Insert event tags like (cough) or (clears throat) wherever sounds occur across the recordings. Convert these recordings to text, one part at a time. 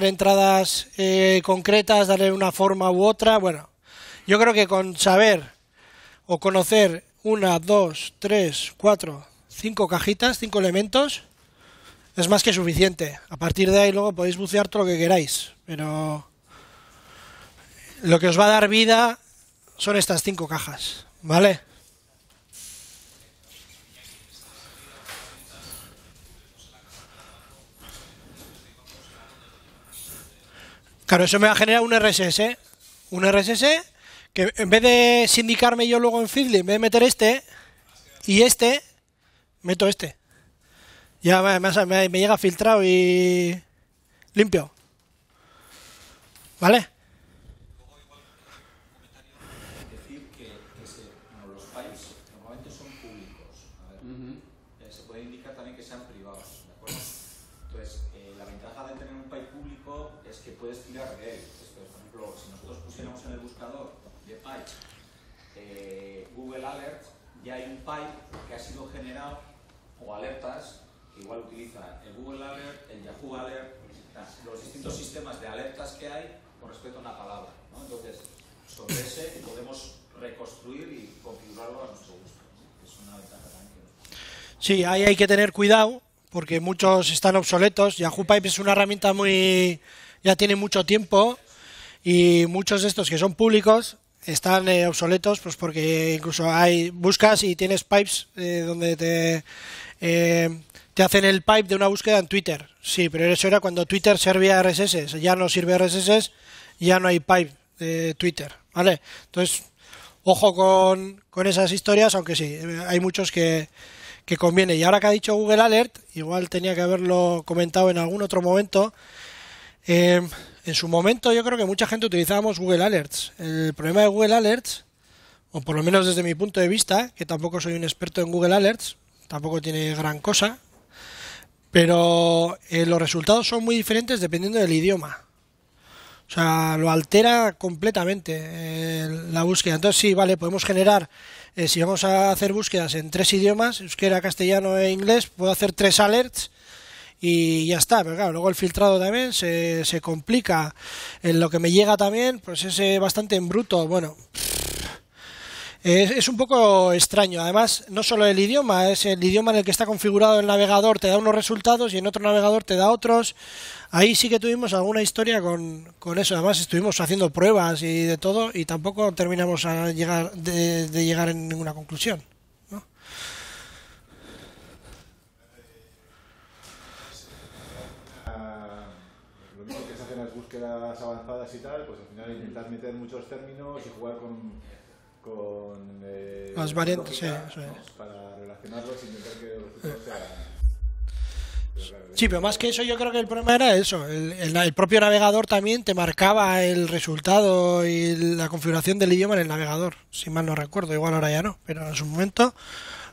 entradas eh, concretas, darle una forma u otra. Bueno, yo creo que con saber o conocer una, dos, tres, cuatro, cinco cajitas, cinco elementos, es más que suficiente. A partir de ahí luego podéis bucear todo lo que queráis, pero lo que os va a dar vida son estas cinco cajas, ¿vale? Claro, eso me va a generar un RSS. Un RSS que en vez de sindicarme yo luego en Feedly, en vez de meter este y este, meto este. Ya me llega filtrado y limpio. ¿Vale? tenemos en el buscador de Pipe, eh, Google Alert, ya hay un Pipe que ha sido generado, o alertas, que igual utiliza el Google Alert, el Yahoo Alert, los distintos sistemas de alertas que hay con respecto a una palabra. ¿no? Entonces, sobre ese podemos reconstruir y configurarlo a nuestro gusto. Es una ventaja también Sí, ahí hay que tener cuidado porque muchos están obsoletos. Yahoo Pipe es una herramienta muy... ya tiene mucho tiempo y muchos de estos que son públicos están eh, obsoletos, pues porque incluso hay buscas y tienes pipes eh, donde te, eh, te hacen el pipe de una búsqueda en Twitter. Sí, pero eso era cuando Twitter servía RSS. Ya no sirve RSS, ya no hay pipe de Twitter. ¿Vale? Entonces, ojo con, con esas historias, aunque sí, hay muchos que, que conviene. Y ahora que ha dicho Google Alert, igual tenía que haberlo comentado en algún otro momento. Eh, en su momento yo creo que mucha gente utilizábamos Google Alerts. El problema de Google Alerts, o por lo menos desde mi punto de vista, que tampoco soy un experto en Google Alerts, tampoco tiene gran cosa, pero eh, los resultados son muy diferentes dependiendo del idioma. O sea, lo altera completamente eh, la búsqueda. Entonces sí, vale, podemos generar, eh, si vamos a hacer búsquedas en tres idiomas, euskera, castellano e inglés, puedo hacer tres alerts y ya está. Pero claro, luego el filtrado también se, se complica. En lo que me llega también, pues es eh, bastante en bruto. Bueno. Es, un poco extraño. Además, no solo el idioma, es el idioma en el que está configurado el navegador te da unos resultados y en otro navegador te da otros. Ahí sí que tuvimos alguna historia con, con eso. Además, estuvimos haciendo pruebas y de todo y tampoco terminamos a llegar de, de llegar en ninguna conclusión. las avanzadas y tal, pues al final intentas meter muchos términos y jugar con, las eh, variantes sí, para relacionarlos y intentar que los Sí, pero más que eso yo creo que el problema era eso. El, propio navegador también te marcaba el resultado y la configuración del idioma en el navegador, si mal no recuerdo. Igual ahora ya no, pero en su momento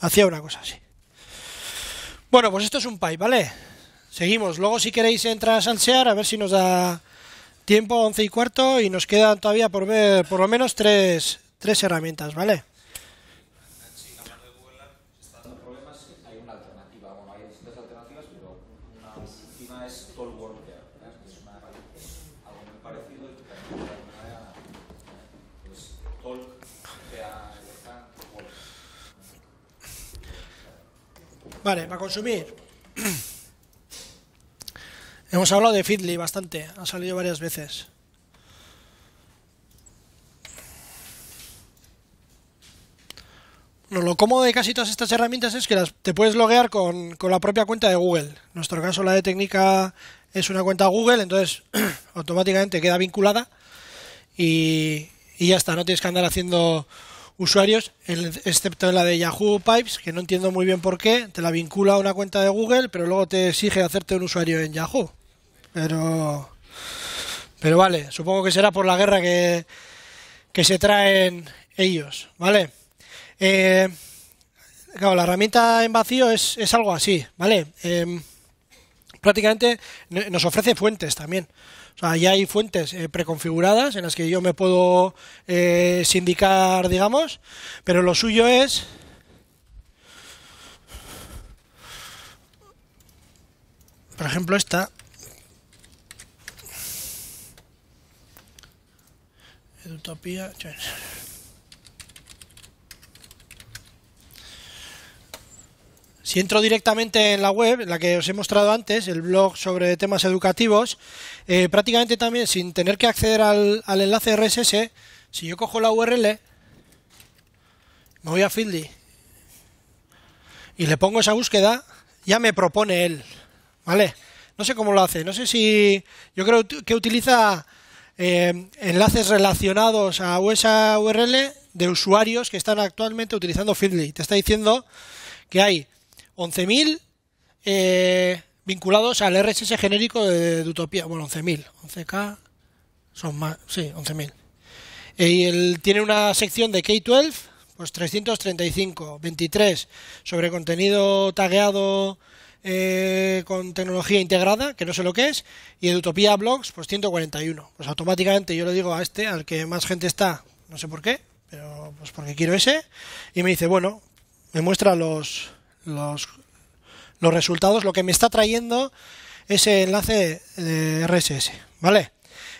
hacía una cosa así. Bueno, pues esto es un pipe, ¿vale? Seguimos. Luego si queréis entrar a salsear a ver si nos da Tiempo, once y cuarto, y nos quedan todavía por ver por lo menos tres tres herramientas, ¿vale? Sí, la de Google está dando problemas, hay una alternativa, bueno, hay distintas alternativas, pero una opción es TalkWorker, ¿verdad? Es una herramienta, algo muy parecido, y también hay una herramienta, pues, Talk, que es la herramienta, ¿vale? Vale, va a consumir... (clears throat) Hemos hablado de Fitly bastante, ha salido varias veces. lo cómodo de casi todas estas herramientas es que las, te puedes loguear con, la propia cuenta de Google. En nuestro caso la de técnica es una cuenta Google, entonces (clears throat) automáticamente queda vinculada y, ya está, no tienes que andar haciendo usuarios, excepto en la de Yahoo Pipes, que no entiendo muy bien por qué, te la vincula a una cuenta de Google, pero luego te exige hacerte un usuario en Yahoo. Pero, pero vale, supongo que será por la guerra que, se traen ellos, ¿vale? Eh, claro, la herramienta en vacío es, algo así, ¿vale? Em, prácticamente nos ofrece fuentes también. O sea, ya hay fuentes eh, preconfiguradas en las que yo me puedo eh, sindicar, digamos, pero lo suyo es... Por ejemplo, esta. Utopía. Si entro directamente en la web, la que os he mostrado antes, el blog sobre temas educativos, eh, prácticamente también sin tener que acceder al, enlace RSS, si yo cojo la URL, me voy a Feedly y le pongo esa búsqueda, ya me propone él, ¿vale? No sé cómo lo hace, no sé si... Yo creo que utiliza eh, enlaces relacionados a esa URL de usuarios que están actualmente utilizando Feedly. Te está diciendo que hay 11.000 eh, vinculados al RSS genérico de, Utopia, Utopía. Bueno, 11.000. 11K son más. Sí, 11.000. Eh, y él tiene una sección de K12, pues 335, 23 sobre contenido tagueado eh, con tecnología integrada, que no sé lo que es, y de Utopía Blogs, pues 141. Pues automáticamente yo le digo a este, al que más gente está, no sé por qué, pero pues porque quiero ese, y me dice, bueno, me muestra los, los, los resultados, lo que me está trayendo ese enlace de RSS, ¿vale?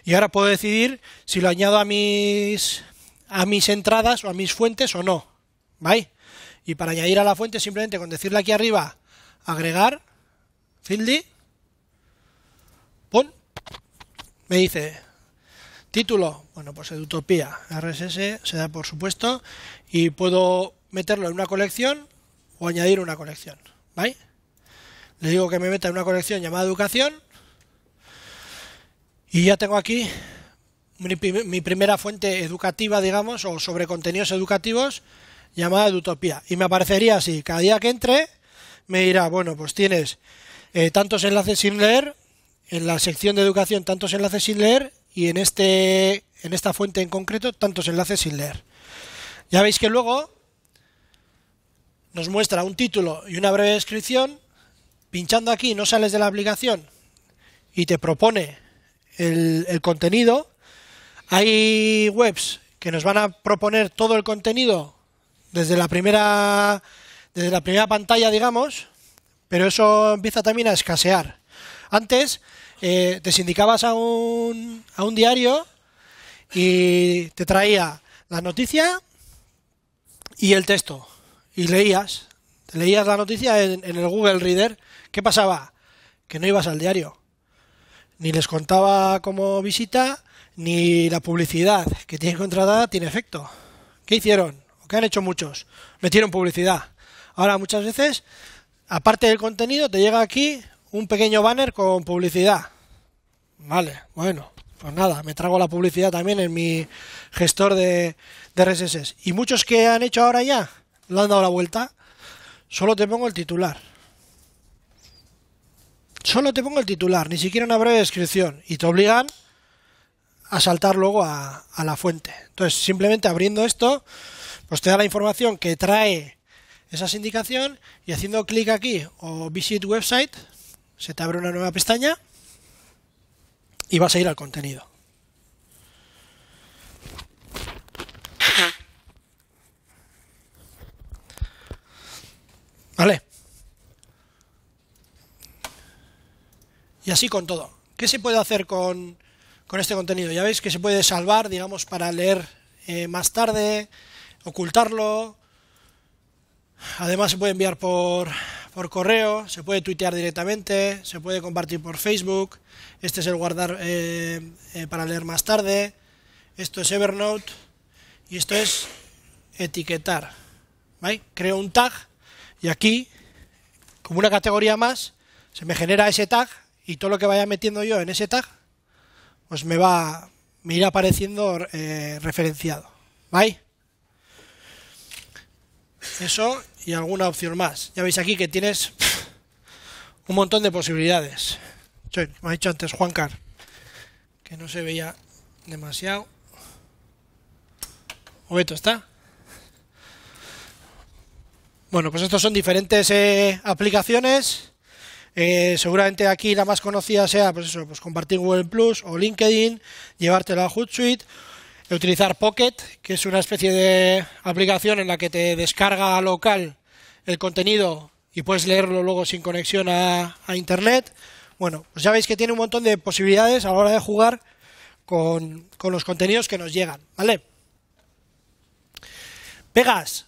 Y ahora puedo decidir si lo añado a mis a mis entradas o a mis fuentes o no, ¿vale? Y para añadir a la fuente simplemente con decirle aquí arriba agregar, Fildi, pon, me dice título, bueno, pues Edutopía, RSS se da por supuesto y puedo meterlo en una colección o añadir una colección, ¿vale? Le digo que me meta en una colección llamada educación y ya tengo aquí mi, primera fuente educativa, digamos, o sobre contenidos educativos llamada Edutopía y me aparecería así, cada día que entre me dirá, bueno, pues tienes eh, tantos enlaces sin leer, en la sección de educación tantos enlaces sin leer y en, este, en esta fuente en concreto tantos enlaces sin leer. Ya veis que luego nos muestra un título y una breve descripción. Pinchando aquí no sales de la aplicación y te propone el, el contenido. Hay webs que nos van a proponer todo el contenido desde la primera desde la primera pantalla, digamos, pero eso empieza también a escasear. Antes eh, te indicabas a un, a un diario y te traía la noticia y el texto. Y leías, leías la noticia en, el Google Reader. ¿Qué pasaba? Que no ibas al diario. Ni les contaba como visita, ni la publicidad que tienes contratada tiene efecto. ¿Qué hicieron? ¿O qué han hecho muchos? Metieron publicidad. Ahora muchas veces, aparte del contenido, te llega aquí un pequeño banner con publicidad. Vale, bueno, pues nada, me trago la publicidad también en mi gestor de, RSS. Y muchos que han hecho ahora ya, lo han dado la vuelta, solo te pongo el titular. Solo te pongo el titular, ni siquiera una breve descripción. Y te obligan a saltar luego a la fuente. Entonces, simplemente abriendo esto, pues te da la información que trae esa sindicación y haciendo clic aquí o Visit Website, se te abre una nueva pestaña y vas a ir al contenido. ¿Vale? Y así con todo. ¿Qué se puede hacer con, con este contenido? Ya veis que se puede salvar, digamos, para leer eh, más tarde, ocultarlo, Además se puede enviar por, por correo, se puede tuitear directamente, se puede compartir por Facebook. Este es el guardar eh, eh, para leer más tarde. Esto es Evernote. Y esto es etiquetar. Creo un tag y aquí, como una categoría más, se me genera ese tag y todo lo que vaya metiendo yo en ese tag, pues me va, me irá apareciendo eh, referenciado. Eso y alguna opción más. Ya veis aquí que tienes un montón de posibilidades. me ha dicho antes Juan que no se veía demasiado. Obeto está. Bueno, pues estos son diferentes eh, aplicaciones. Eh, seguramente aquí la más conocida sea, pues eso, pues compartir Google Plus o LinkedIn, llevártelo a Hootsuite utilizar Pocket, que es una especie de aplicación en la que te descarga local el contenido y puedes leerlo luego sin conexión a, Internet. Bueno, pues ya veis que tiene un montón de posibilidades a la hora de jugar con, los contenidos que nos llegan, ¿vale? Pegas.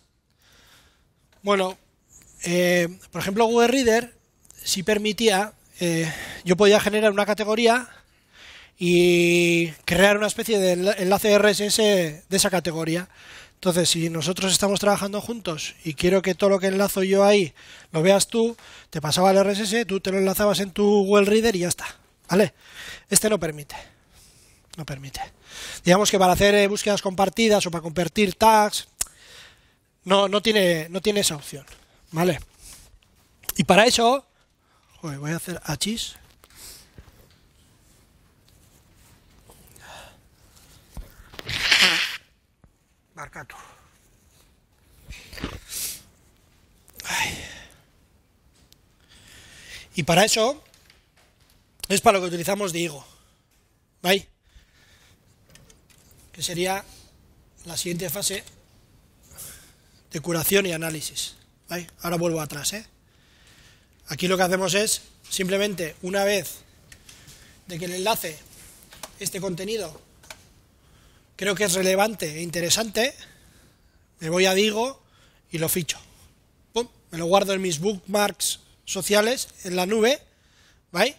Bueno, eh, por ejemplo, Google Reader si permitía, eh, yo podía generar una categoría y crear una especie de enlace RSS de esa categoría. Entonces, si nosotros estamos trabajando juntos y quiero que todo lo que enlazo yo ahí lo veas tú, te pasaba el RSS, tú te lo enlazabas en tu Google Reader y ya está. ¿Vale? Este no permite. No permite. Digamos que para hacer eh, búsquedas compartidas o para compartir tags, no, no, tiene, no tiene esa opción. ¿Vale? Y para eso, voy a hacer achis. Marcato. Y para eso es para lo que utilizamos de higo. Que sería la siguiente fase de curación y análisis. Ahora vuelvo atrás. ¿eh? Aquí lo que hacemos es simplemente una vez de que el enlace, este contenido, creo que es relevante e interesante, me voy a Digo y lo ficho. me lo guardo en mis bookmarks sociales, en la nube, ¿vale?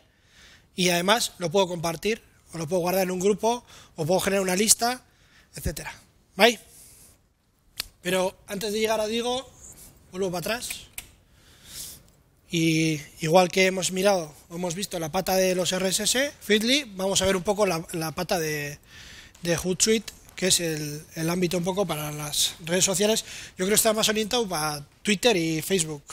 Y además lo puedo compartir, o lo puedo guardar en un grupo, o puedo generar una lista, etcétera. ¿Vale? Pero antes de llegar a Digo, vuelvo para atrás. Y igual que hemos mirado, hemos visto la pata de los RSS, Feedly, vamos a ver un poco la pata de, de Hootsuite, que es el, el, ámbito un poco para las redes sociales. Yo creo que está más orientado para Twitter y Facebook.